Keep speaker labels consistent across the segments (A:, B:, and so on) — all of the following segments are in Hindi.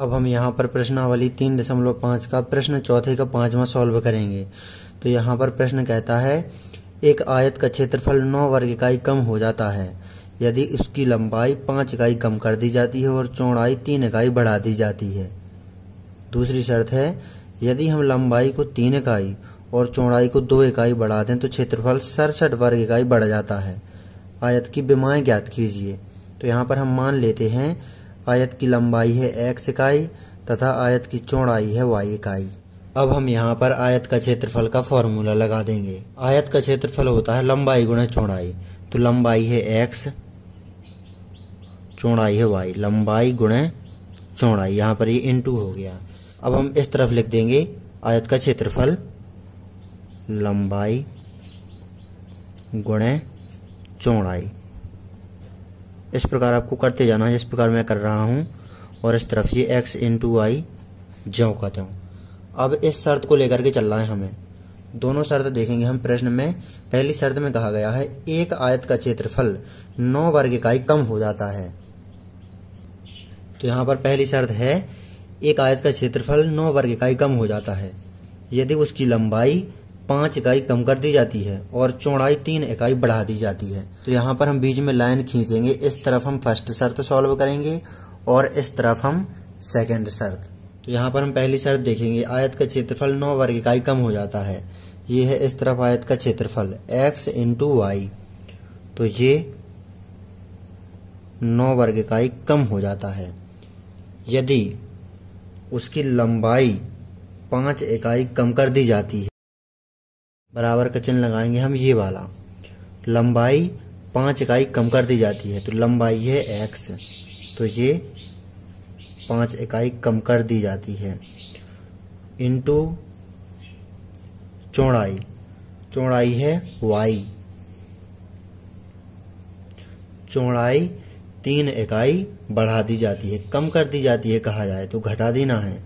A: अब हम यहाँ पर प्रश्नावली तीन दशमलव पांच का प्रश्न चौथे का पांचवा सॉल्व करेंगे तो यहाँ पर प्रश्न कहता है एक आयत का क्षेत्रफल नौ वर्ग इकाई कम हो जाता है यदि उसकी लंबाई पांच इकाई कम कर दी जाती है और चौड़ाई तीन इकाई बढ़ा दी जाती है दूसरी शर्त है यदि हम लंबाई को तीन इकाई और चौड़ाई को दो इकाई बढ़ा दें तो क्षेत्रफल सड़सठ वर्ग इकाई बढ़ जाता है आयत की बीमाएं ज्ञात कीजिए तो यहाँ पर हम मान लेते हैं आयत की लंबाई है एक्स इकाई तथा आयत की चौड़ाई है वाई इकाई अब हम यहाँ पर आयत का क्षेत्रफल का फॉर्मूला लगा देंगे आयत का क्षेत्रफल होता है लंबाई गुणा चौड़ाई तो लंबाई है एक्स चौड़ाई है वाई लंबाई गुणे चौड़ाई यहाँ पर ये इनटू हो गया अब हम इस तरफ लिख देंगे आयत का क्षेत्रफल लंबाई गुणे चौड़ाई इस प्रकार आपको करते जाना है जिस प्रकार मैं कर रहा हूँ और इस तरफ ये एक्स इन टू वाई जो का त्यों अब इस शर्त को लेकर के चलना है हमें दोनों शर्त देखेंगे हम प्रश्न में पहली शर्त में कहा गया है एक आयत का क्षेत्रफल नौ वर्ग इकाई कम हो जाता है तो यहाँ पर पहली शर्त है एक आयत का क्षेत्रफल नौ वर्ग इकाई कम हो जाता है यदि उसकी लंबाई पांच इकाई कम कर दी जाती है और चौड़ाई तीन इकाई बढ़ा दी जाती है तो यहाँ पर हम बीच में लाइन खींचेंगे इस तरफ हम फर्स्ट शर्त सॉल्व करेंगे और इस तरफ हम सेकेंड शर्त तो यहाँ पर हम पहली शर्त देखेंगे आयत का क्षेत्रफल नौ वर्ग इकाई कम हो जाता है ये है इस तरफ आयत का क्षेत्रफल एक्स इंटू वाई तो ये नौ वर्ग इकाई कम हो जाता है यदि उसकी लंबाई पांच इकाई कम कर दी जाती है बराबर का चिन्ह लगाएंगे हम ये वाला लंबाई पाँच इकाई कम कर दी जाती है तो लंबाई है एक्स तो ये पाँच इकाई कम कर दी जाती है इंटू चौड़ाई चौड़ाई है वाई चौड़ाई तीन इकाई बढ़ा दी जाती है कम कर दी जाती है कहा जाए तो घटा देना है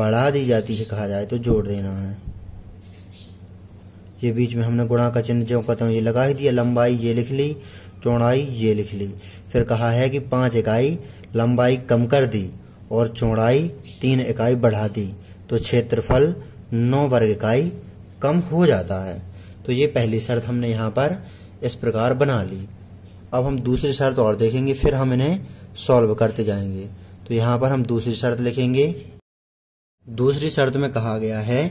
A: बढ़ा दी जाती है कहा जाए तो जोड़ देना है ये बीच में हमने गुणा का चिन्ह जो कहते हैं ये लगा ही दिया लंबाई ये लिख ली चौड़ाई ये लिख ली फिर कहा है कि पांच इकाई लंबाई कम कर दी और चौड़ाई तीन इकाई बढ़ा दी तो क्षेत्रफल नौ वर्ग इकाई कम हो जाता है तो ये पहली शर्त हमने यहाँ पर इस प्रकार बना ली अब हम दूसरी शर्त और देखेंगे फिर हम इन्हें सॉल्व करते जाएंगे तो यहाँ पर हम दूसरी शर्त लिखेंगे दूसरी शर्त में कहा गया है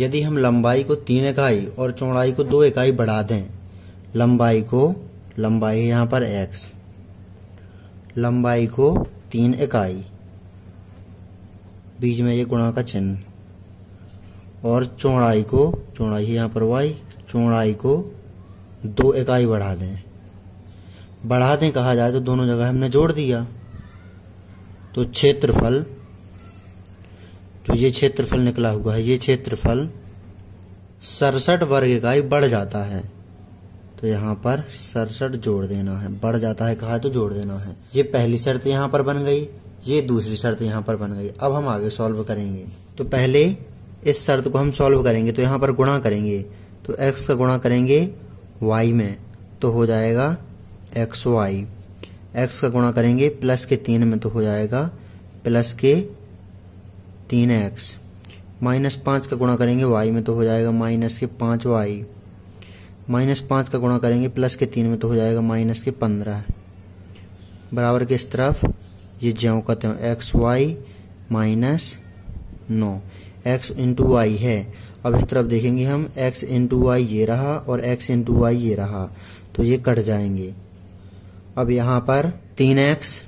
A: यदि हम लंबाई को तीन इकाई और चौड़ाई को दो इकाई बढ़ा दें लंबाई को लंबाई यहां पर x लंबाई को तीन इकाई बीच में ये गुणा का चिन्ह और चौड़ाई को चौड़ाई यहां पर y चौड़ाई को दो इकाई बढ़ा दें बढ़ा दें कहा जाए तो दोनों जगह हमने जोड़ दिया तो क्षेत्रफल तो ये क्षेत्रफल निकला हुआ है ये क्षेत्रफल सड़सठ वर्ग इकाई बढ़ जाता है तो यहाँ पर सड़सठ जोड़ देना है बढ़ जाता है कहा है तो जोड़ देना है ये पहली शर्त यहाँ पर बन गई ये दूसरी शर्त यहाँ पर बन गई अब हम आगे सॉल्व करेंगे तो पहले इस शर्त को हम सॉल्व करेंगे तो यहाँ पर गुणा करेंगे तो x का गुणा करेंगे y में तो हो जाएगा एक्स वाई एक्स का गुणा करेंगे प्लस के तीन में तो हो जाएगा प्लस के तीन एक्स माइनस पाँच का गुणा करेंगे वाई में तो हो जाएगा माइनस के पाँच वाई माइनस पाँच का गुणा करेंगे प्लस के तीन में तो हो जाएगा माइनस के पंद्रह बराबर के इस तरफ ये ज्यों का त्यों एक्स वाई माइनस नौ एक्स इंटू वाई है अब इस तरफ देखेंगे हम एक्स इंटू वाई ये रहा और एक्स इंटू वाई ये रहा तो ये कट जाएंगे अब यहाँ पर तीन एक्स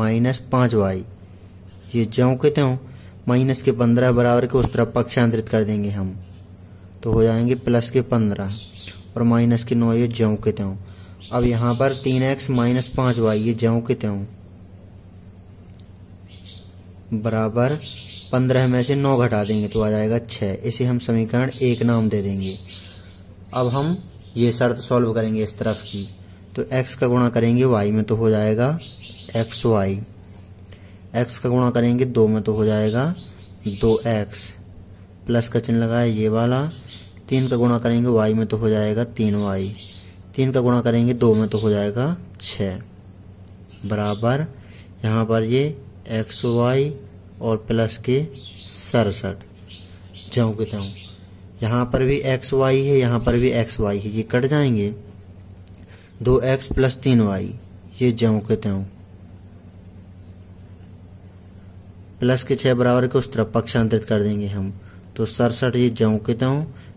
A: माइनस पाँच वाई ये ज्यों के त्यों माइनस के पंद्रह बराबर के उस तरफ पक्षांतरित कर देंगे हम तो हो जाएंगे प्लस के पंद्रह और माइनस के नौ ये ज्यों के त्यों अब यहाँ पर तीन एक्स माइनस पाँच वाई ये ज्यों के त्यों बराबर पंद्रह में से नौ घटा देंगे तो आ जाएगा छः इसे हम समीकरण एक नाम दे देंगे अब हम ये शर्त सॉल्व करेंगे इस तरफ की तो x का गुणा करेंगे y में तो हो जाएगा एक्स वाई एक्स का गुणा करेंगे दो में तो हो जाएगा दो एक्स प्लस का चिन्ह लगाया ये वाला तीन का गुणा करेंगे वाई में तो हो जाएगा तीन वाई तीन का गुणा करेंगे दो में तो हो जाएगा छः बराबर यहाँ पर ये एक्स वाई और प्लस के सड़सठ जहूँ के तहूँ यहाँ पर भी एक्स वाई है यहाँ पर भी एक्स वाई है ये कट जाएंगे दो एक्स प्लस तीन वाई ये जहूँ के तहूँ प्लस के छः बराबर को उस तरफ पक्षांतरित कर देंगे हम तो सड़सठ ये के तो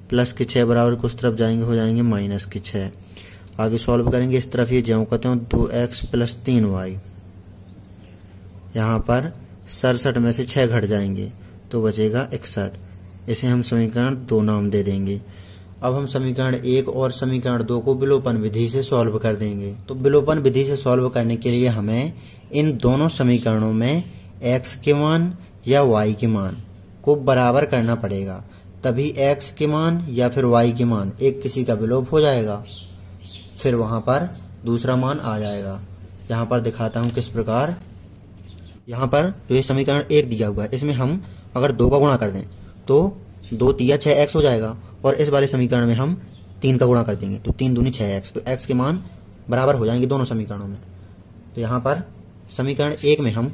A: प्लस के छः बराबर को उस तरफ जाएंगे हो जाएंगे माइनस के छः आगे सॉल्व करेंगे इस तरफ ये कहते हूँ दो एक्स प्लस तीन वाई यहाँ पर सड़सठ में से छः घट जाएंगे तो बचेगा इकसठ इसे हम समीकरण दो नाम दे देंगे अब हम समीकरण एक और समीकरण दो को विलोपन विधि से सॉल्व कर देंगे तो विलोपन विधि से सॉल्व करने के लिए हमें इन दोनों समीकरणों में एक्स के मान या वाई के मान को बराबर करना पड़ेगा तभी एक्स के मान या फिर वाई के मान एक किसी का विलोप हो जाएगा फिर वहां पर दूसरा मान आ जाएगा यहां पर दिखाता हूँ किस प्रकार यहाँ पर जो तो ये समीकरण एक दिया हुआ है इसमें हम अगर दो का गुणा कर दें तो दो तिया छह एक्स हो जाएगा और इस वाले समीकरण में हम तीन का गुणा कर देंगे तो तीन दूनी छह एक्स तो एक्स के मान बराबर हो जाएंगे दोनों समीकरणों में तो यहाँ पर समीकरण एक में हम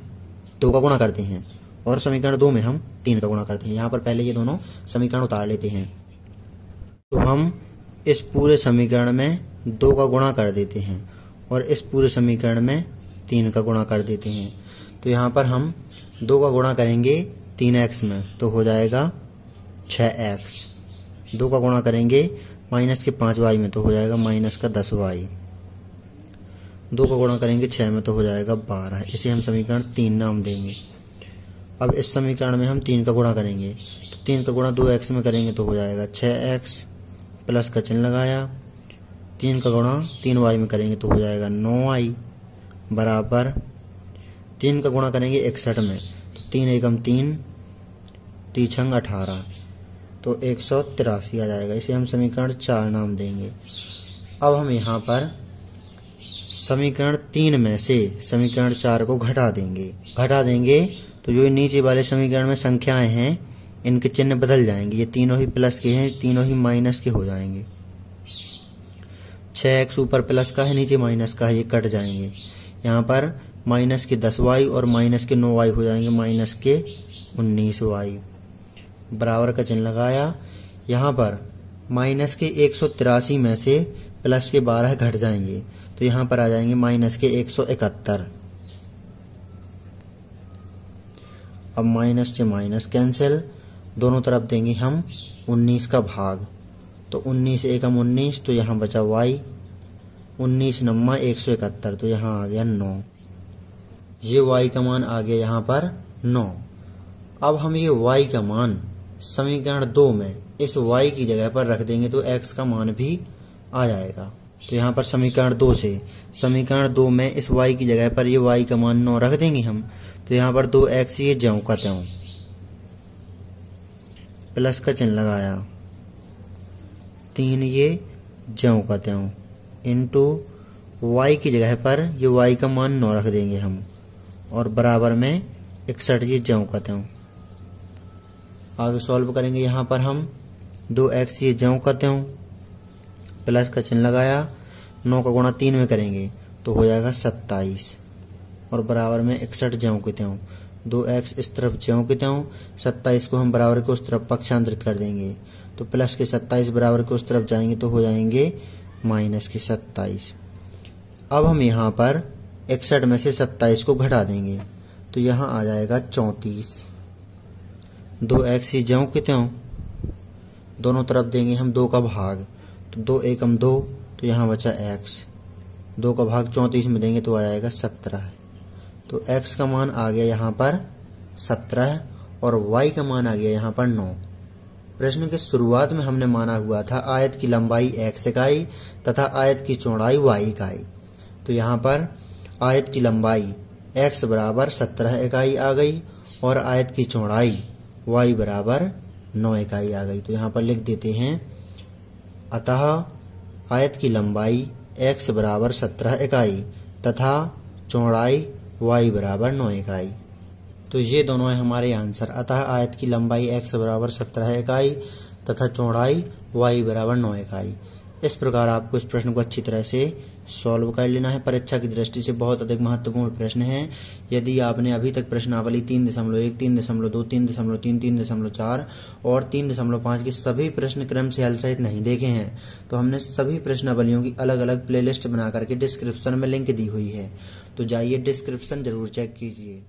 A: दो का गुणा करते हैं और समीकरण दो में हम तीन का गुणा करते हैं यहाँ पर पहले ये दोनों समीकरण उतार लेते हैं तो हम इस पूरे समीकरण में दो का गुणा कर देते हैं और इस पूरे समीकरण में तीन का गुणा कर देते हैं तो यहाँ पर हम दो का गुणा करेंगे तीन एक्स में तो हो जाएगा छ एक्स दो का गुणा करेंगे माइनस के पांच वाई में तो हो जाएगा माइनस का दस वाई दो का गुणा करेंगे छः में तो हो जाएगा बारह इसे हम समीकरण तीन नाम देंगे अब इस समीकरण में हम तीन का गुणा करेंगे तो तीन का गुणा दो एक्स में करेंगे तो हो जाएगा छः एक्स प्लस का चिन्ह लगाया तीन का गुणा तीन वाई में करेंगे तो हो जाएगा नौ आई बराबर तीन का गुणा करेंगे इकसठ में तो तीन एकम तीन तीछंग अठारह तो एक सौ तिरासी आ जाएगा इसे हम समीकरण चार नाम देंगे अब हम यहाँ पर समीकरण तीन में से समीकरण चार को घटा देंगे घटा देंगे तो जो नीचे वाले समीकरण में संख्याएं हैं इनके चिन्ह बदल जाएंगे ये तीनों ही प्लस के हैं तीनों ही माइनस के हो जाएंगे छः एक्स ऊपर प्लस का है नीचे माइनस का है ये कट जाएंगे यहाँ पर माइनस के दस वाई और माइनस के नौ वाई हो जाएंगे माइनस के उन्नीस वाई बराबर का चिन्ह लगाया यहाँ पर माइनस के एक सौ तिरासी में से प्लस के बारह घट जाएंगे तो यहां पर आ जाएंगे माइनस के एक सौ इकहत्तर अब माइनस से माइनस कैंसिल दोनों तरफ देंगे हम उन्नीस का भाग तो उन्नीस एकम उन्नीस तो यहां बचा वाई उन्नीस नम्मा एक सौ इकहत्तर तो यहां आ गया नौ ये वाई का मान आ गया यहाँ पर नौ अब हम ये वाई का मान समीकरण दो में इस वाई की जगह पर रख देंगे तो एक्स का मान भी आ जाएगा तो यहाँ पर समीकरण दो से समीकरण दो में इस y की जगह पर ये y का मान नौ रख देंगे हम तो यहाँ पर दो एक्स ये ज्यो का त्यो प्लस का चिन्ह लगाया तीन ये ज्यो का त्यों इंटू वाई की जगह पर ये वाई का मान नौ रख देंगे हम और बराबर में इकसठ ये ज्यो का त्यो आगे सॉल्व करेंगे यहाँ पर हम दो एक्स ये ज्यो का त्यों प्लस का चिन्ह लगाया नौ का गुणा तीन में करेंगे तो हो जाएगा सत्ताईस और बराबर में इकसठ ज्यो के त्यों दो एक्स इस तरफ ज्यो के त्यों सत्ताईस को हम बराबर के उस तरफ पक्षांतरित कर देंगे तो प्लस के सत्ताईस बराबर के उस तरफ जाएंगे तो हो जाएंगे माइनस के सत्ताईस अब हम यहाँ पर इकसठ में से सत्ताईस को घटा देंगे तो यहाँ आ जाएगा चौंतीस दो एक्स ही ज्यों के त्यों दोनों तरफ देंगे हम दो का भाग तो दो एकम दो तो यहाँ बचा एक्स दो का भाग चौंतीस में देंगे तो आ जाएगा सत्रह तो एक्स का मान आ गया यहाँ पर सत्रह और वाई का मान आ गया यहाँ पर नौ प्रश्न के शुरुआत में हमने माना हुआ था आयत की लंबाई एक्स इकाई तथा आयत की चौड़ाई वाई इकाई तो यहाँ पर आयत की लंबाई एक्स बराबर सत्रह इकाई आ गई और आयत की चौड़ाई वाई बराबर नौ इकाई आ गई तो यहाँ पर लिख देते हैं अतः आयत की लंबाई x बराबर सत्रह इकाई तथा चौड़ाई y बराबर नौ इकाई तो ये दोनों है हमारे आंसर अतः आयत की लंबाई x बराबर सत्रह इकाई तथा चौड़ाई y बराबर नौ इकाई इस प्रकार आपको इस प्रश्न को अच्छी तरह से सॉल्व कर लेना है परीक्षा की दृष्टि से बहुत अधिक महत्वपूर्ण प्रश्न है यदि आपने अभी तक प्रश्नावली तीन दशमलव एक तीन दशमलव दो तीन दशमलव तीन तीन दशमलव चार और तीन दशमलव पांच के सभी प्रश्न क्रम से हल सहित नहीं देखे हैं तो हमने सभी प्रश्नावलियों की अलग अलग प्लेलिस्ट बना करके डिस्क्रिप्शन में लिंक दी हुई है तो जाइए डिस्क्रिप्शन जरूर चेक कीजिए